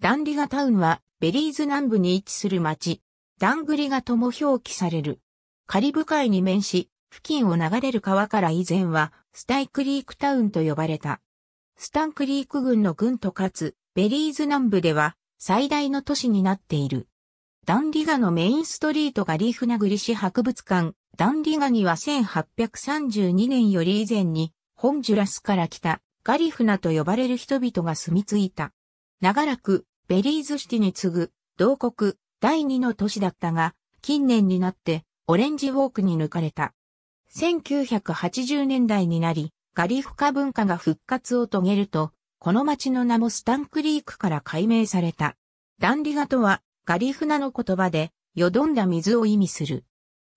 ダンリガタウンはベリーズ南部に位置する町。ダングリガとも表記される。カリブ海に面し、付近を流れる川から以前はスタイクリークタウンと呼ばれた。スタンクリーク軍の軍とかつ、ベリーズ南部では最大の都市になっている。ダンリガのメインストリートがリーフナグリ市博物館。ダンリガには1832年より以前に、ホンジュラスから来たガリフナと呼ばれる人々が住み着いた。長らくベリーズシティに次ぐ同国第二の都市だったが、近年になってオレンジウォークに抜かれた。1980年代になり、ガリフカ文化が復活を遂げると、この町の名もスタンクリークから改名された。ダンリガとは、ガリフナの言葉で、よどんだ水を意味する。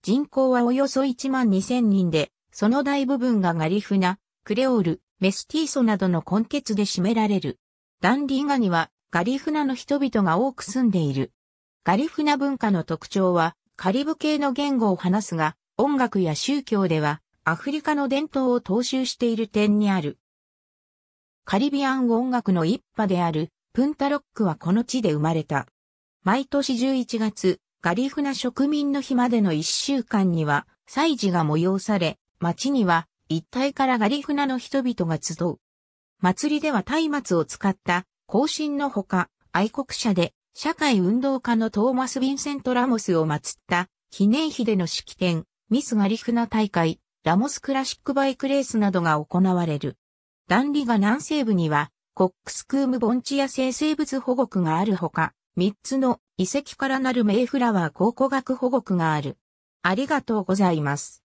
人口はおよそ1万2000人で、その大部分がガリフナ、クレオール、メスティーソなどの根血で占められる。ダンディガにはガリフナの人々が多く住んでいる。ガリフナ文化の特徴はカリブ系の言語を話すが、音楽や宗教ではアフリカの伝統を踏襲している点にある。カリビアン音楽の一派であるプンタロックはこの地で生まれた。毎年11月、ガリフナ植民の日までの1週間には祭事が催され、町には一帯からガリフナの人々が集う。祭りでは松明を使った行進のほか、愛国者で社会運動家のトーマス・ヴィンセント・ラモスを祀った記念碑での式典、ミスガリフナ大会、ラモスクラシックバイクレースなどが行われる。ダンリガ南西部には、コックスクーム盆地野生生物保護区があるほか、3つの遺跡からなるメイフラワー考古学保護区がある。ありがとうございます。